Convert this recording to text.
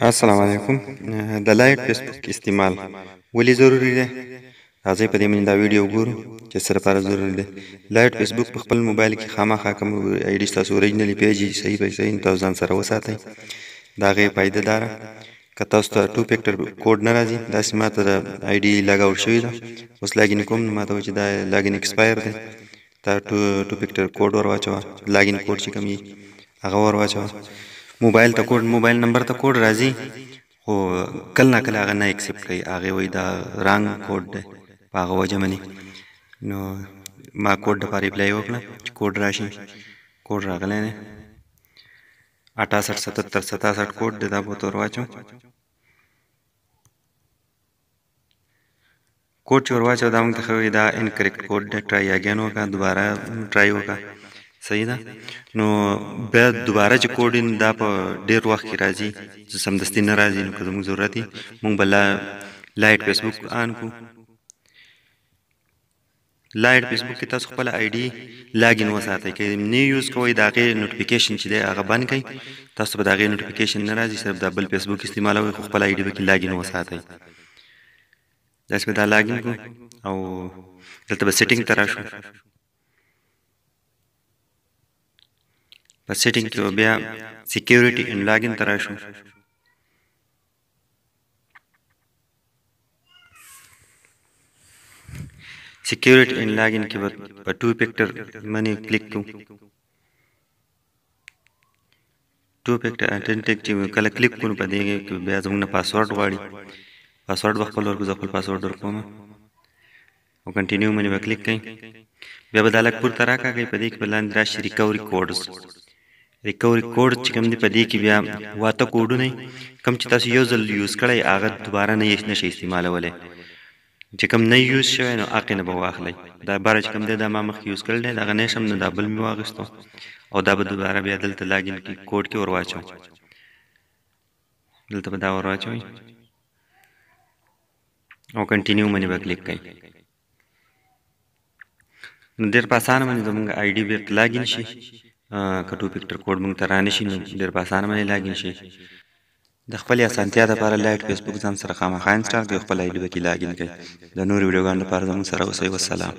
السلام علیکم د لایټ فیسبوک استعمال ولې ضروری دی راځئ په دې باندې دا ویډیو وګورو چې سره لپاره ضروری دی لایټ فیسبوک په خپل موبایل کې خامخا کوم آی ډي تاسو اوریجنلی پیج صحیح به صحیح تاسو ځان سره وساتئ دا غي فائدہ دار که تاسو ته ټو فیکټر کوډ نه راځي دا سماته د آی ډي لګاول شوی دا اوس لاګین کوم نه ماته چې دا لاګین ایکسپایر دی دا ټو ټو فیکټر کوډ ور واچو لاګین کوډ چې کوم هغه ور واچو موبایل ته کوډ موبایل نمبر ته کوډ راځي خو کل نه کله هغه نه اکسپټ کوي هغه وای دا رانګ کوډ دی په هغه وجه مني نو ما کوډ د پاره ریپلای وکړه چې کوډ راشي کوډ راغلی نه 68 77 67 کوډ دی دا به تور واچو کوډ چې ور واچو دا موږ ته خو دا انکریکټ کوډ دی ټرای اگین وکړه دوباره ټرای وکړه صحیح ده نو بیا دوباره چې کوډین دا په ډیر وخت کې راځي چې سمدستي نه راځي نو که زموږ ضرورت دی موږ بل لایټ فیسبوک آن کو لایټ فیسبوک کې تاسو خپل آی ډي لاګین وساتئ که نه یوز کوئ دا غي نوټیفیکیشن چې دی هغه بند کړئ تاسو به دا غي نوټیفیکیشن نه راځي صرف دا بل فیسبوک استعمالوي خو خپل آی ډي کې لاګین وساتئ داسې به دا لاګین کو او دلته به سیټینګ ته راشو په سیټینګ کې بیا سکیورټي ان لاګین تراشو سکیورټي ان لاګین کې په ټو فیکٹر منی کلک کو ټو فیکٹر اټنټیک چې کله کلک کو په دیږي کې بیا زموږ پاسورډ غواړي پاسورډ وخپل ورکو خپل پاسورډ ورکوم او کنټینیو منی وکلیک کړئ بیا به دالک پور تراکا کوي په دې کې بلاند راشي ریکوري کوډز ریکوري کوډ چې کوم دی په دې کې بیا واته کوډونه کم چې تاسو یو ځل یوز کړئ هغه دوباره نه یې نشي استعمالولای چې کوم نه یوز شوی نو اقې نه به واخلئ دا بار چې کوم دی دا ما مخکې یوز کړی دی دغه نه شم نه دا بل مې واغېستو او دا به دوباره بیا دلته لاګین کې کوډ کې ور واچوم دلته به دا ور واچوئ او کنټینیو باندې به کلیک کړئ نو ډېر په اسانه باندې زموږ آی ډي بیرته لاګین شي که ټو فیکټر کوډ موږ ته رانه شي نو ډېر په اسانه باندې لاګین شي د خپل اسانتیا لپاره لایټ فیسبوک ځان سره خامخا انسټال کړئ خپل ایډیو کې لاګین کړئ د نور ویډیوګانو لپاره زموږ سره اوسئ والسلام